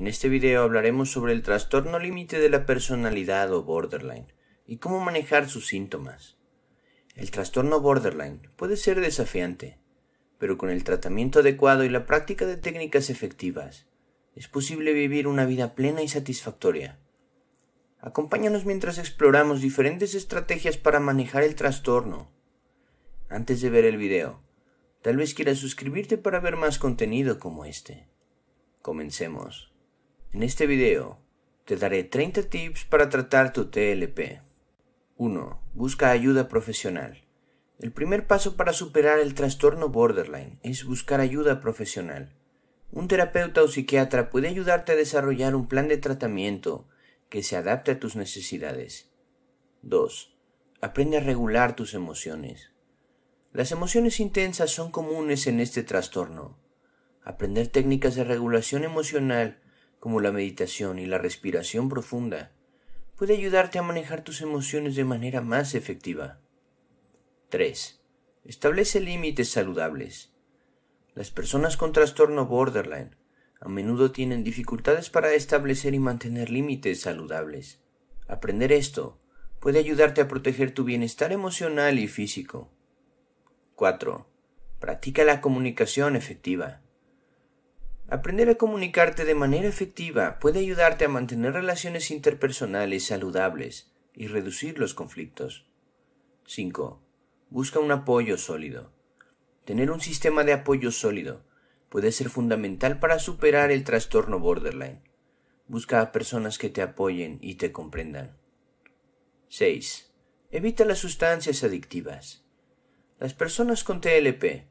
En este video hablaremos sobre el trastorno límite de la personalidad o borderline y cómo manejar sus síntomas. El trastorno borderline puede ser desafiante, pero con el tratamiento adecuado y la práctica de técnicas efectivas, es posible vivir una vida plena y satisfactoria. Acompáñanos mientras exploramos diferentes estrategias para manejar el trastorno. Antes de ver el video, tal vez quieras suscribirte para ver más contenido como este. Comencemos. En este video te daré 30 tips para tratar tu TLP. 1. Busca ayuda profesional. El primer paso para superar el trastorno borderline es buscar ayuda profesional. Un terapeuta o psiquiatra puede ayudarte a desarrollar un plan de tratamiento que se adapte a tus necesidades. 2. Aprende a regular tus emociones. Las emociones intensas son comunes en este trastorno. Aprender técnicas de regulación emocional como la meditación y la respiración profunda, puede ayudarte a manejar tus emociones de manera más efectiva. 3. Establece límites saludables. Las personas con trastorno borderline a menudo tienen dificultades para establecer y mantener límites saludables. Aprender esto puede ayudarte a proteger tu bienestar emocional y físico. 4. Practica la comunicación efectiva. Aprender a comunicarte de manera efectiva puede ayudarte a mantener relaciones interpersonales saludables y reducir los conflictos. 5. Busca un apoyo sólido. Tener un sistema de apoyo sólido puede ser fundamental para superar el trastorno borderline. Busca a personas que te apoyen y te comprendan. 6. Evita las sustancias adictivas. Las personas con TLP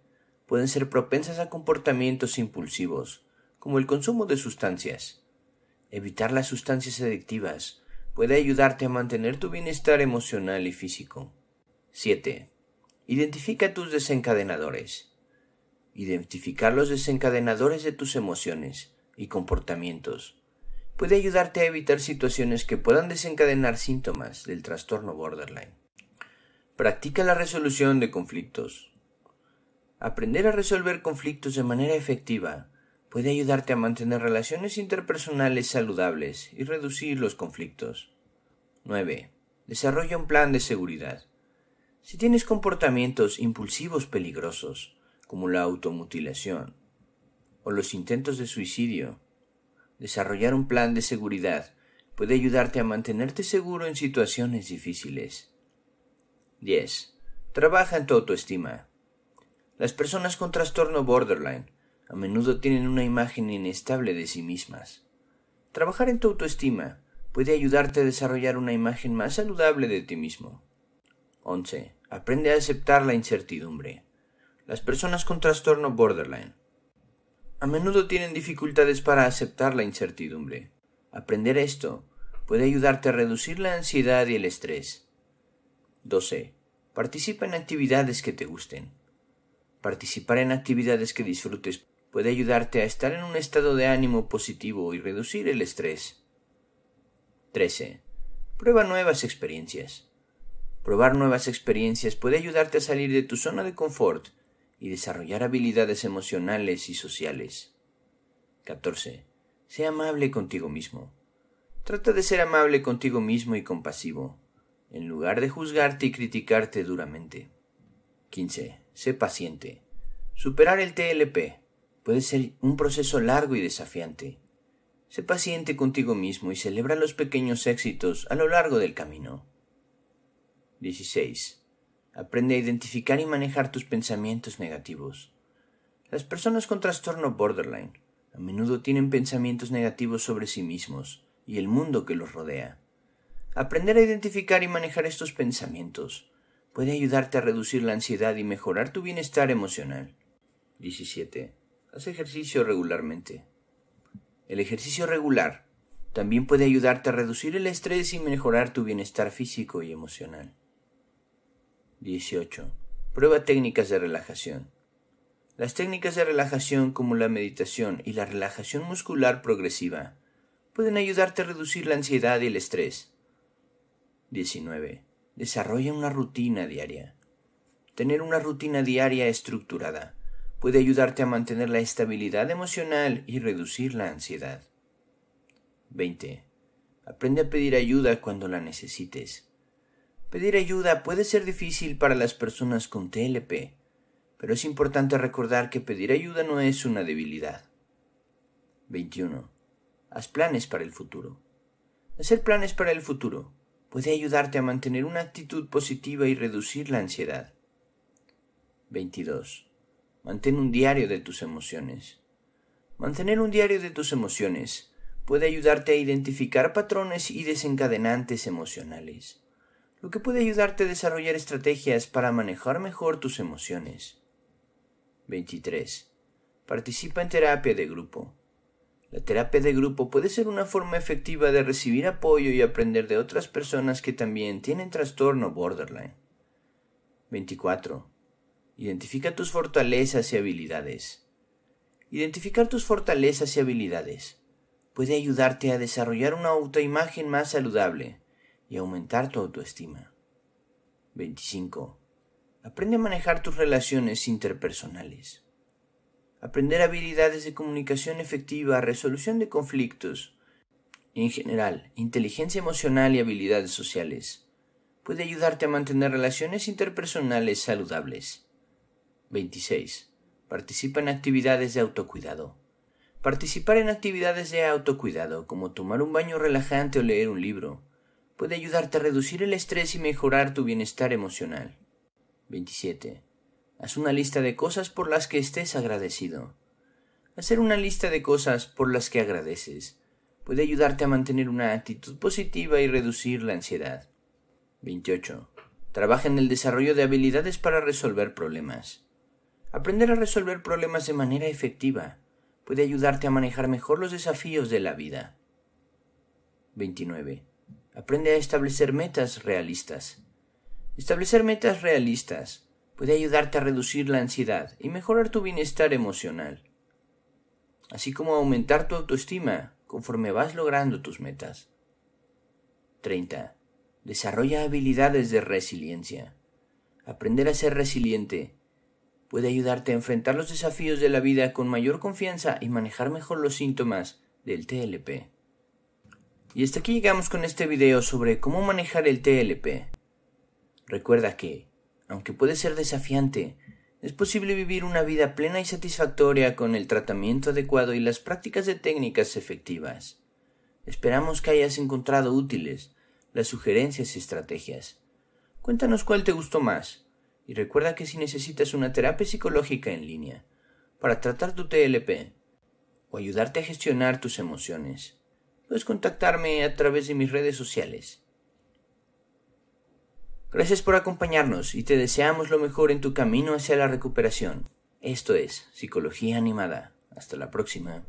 pueden ser propensas a comportamientos impulsivos, como el consumo de sustancias. Evitar las sustancias adictivas puede ayudarte a mantener tu bienestar emocional y físico. 7. Identifica tus desencadenadores. Identificar los desencadenadores de tus emociones y comportamientos puede ayudarte a evitar situaciones que puedan desencadenar síntomas del trastorno borderline. Practica la resolución de conflictos. Aprender a resolver conflictos de manera efectiva puede ayudarte a mantener relaciones interpersonales saludables y reducir los conflictos. 9. Desarrolla un plan de seguridad. Si tienes comportamientos impulsivos peligrosos, como la automutilación o los intentos de suicidio, desarrollar un plan de seguridad puede ayudarte a mantenerte seguro en situaciones difíciles. 10. Trabaja en tu autoestima. Las personas con trastorno borderline a menudo tienen una imagen inestable de sí mismas. Trabajar en tu autoestima puede ayudarte a desarrollar una imagen más saludable de ti mismo. 11. Aprende a aceptar la incertidumbre. Las personas con trastorno borderline a menudo tienen dificultades para aceptar la incertidumbre. Aprender esto puede ayudarte a reducir la ansiedad y el estrés. 12. Participa en actividades que te gusten. Participar en actividades que disfrutes puede ayudarte a estar en un estado de ánimo positivo y reducir el estrés. 13. Prueba nuevas experiencias. Probar nuevas experiencias puede ayudarte a salir de tu zona de confort y desarrollar habilidades emocionales y sociales. 14. Sé amable contigo mismo. Trata de ser amable contigo mismo y compasivo, en lugar de juzgarte y criticarte duramente. 15. Sé paciente. Superar el TLP puede ser un proceso largo y desafiante. Sé paciente contigo mismo y celebra los pequeños éxitos a lo largo del camino. 16. Aprende a identificar y manejar tus pensamientos negativos. Las personas con trastorno borderline a menudo tienen pensamientos negativos sobre sí mismos y el mundo que los rodea. Aprender a identificar y manejar estos pensamientos puede ayudarte a reducir la ansiedad y mejorar tu bienestar emocional. 17. Haz ejercicio regularmente. El ejercicio regular también puede ayudarte a reducir el estrés y mejorar tu bienestar físico y emocional. 18. Prueba técnicas de relajación. Las técnicas de relajación como la meditación y la relajación muscular progresiva pueden ayudarte a reducir la ansiedad y el estrés. 19. Desarrolla una rutina diaria. Tener una rutina diaria estructurada puede ayudarte a mantener la estabilidad emocional y reducir la ansiedad. 20. Aprende a pedir ayuda cuando la necesites. Pedir ayuda puede ser difícil para las personas con TLP, pero es importante recordar que pedir ayuda no es una debilidad. 21. Haz planes para el futuro. Hacer planes para el futuro puede ayudarte a mantener una actitud positiva y reducir la ansiedad. 22. Mantén un diario de tus emociones. Mantener un diario de tus emociones puede ayudarte a identificar patrones y desencadenantes emocionales, lo que puede ayudarte a desarrollar estrategias para manejar mejor tus emociones. 23. Participa en terapia de grupo. La terapia de grupo puede ser una forma efectiva de recibir apoyo y aprender de otras personas que también tienen trastorno borderline. 24. Identifica tus fortalezas y habilidades. Identificar tus fortalezas y habilidades puede ayudarte a desarrollar una autoimagen más saludable y aumentar tu autoestima. 25. Aprende a manejar tus relaciones interpersonales. Aprender habilidades de comunicación efectiva, resolución de conflictos, en general, inteligencia emocional y habilidades sociales puede ayudarte a mantener relaciones interpersonales saludables. 26. Participa en actividades de autocuidado. Participar en actividades de autocuidado, como tomar un baño relajante o leer un libro, puede ayudarte a reducir el estrés y mejorar tu bienestar emocional. 27. Haz una lista de cosas por las que estés agradecido. Hacer una lista de cosas por las que agradeces puede ayudarte a mantener una actitud positiva y reducir la ansiedad. 28. Trabaja en el desarrollo de habilidades para resolver problemas. Aprender a resolver problemas de manera efectiva puede ayudarte a manejar mejor los desafíos de la vida. 29. Aprende a establecer metas realistas. Establecer metas realistas puede ayudarte a reducir la ansiedad y mejorar tu bienestar emocional, así como aumentar tu autoestima conforme vas logrando tus metas. 30. Desarrolla habilidades de resiliencia. Aprender a ser resiliente puede ayudarte a enfrentar los desafíos de la vida con mayor confianza y manejar mejor los síntomas del TLP. Y hasta aquí llegamos con este video sobre cómo manejar el TLP. Recuerda que, aunque puede ser desafiante, es posible vivir una vida plena y satisfactoria con el tratamiento adecuado y las prácticas de técnicas efectivas. Esperamos que hayas encontrado útiles las sugerencias y estrategias. Cuéntanos cuál te gustó más, y recuerda que si necesitas una terapia psicológica en línea para tratar tu TLP o ayudarte a gestionar tus emociones, puedes contactarme a través de mis redes sociales. Gracias por acompañarnos y te deseamos lo mejor en tu camino hacia la recuperación. Esto es Psicología Animada. Hasta la próxima.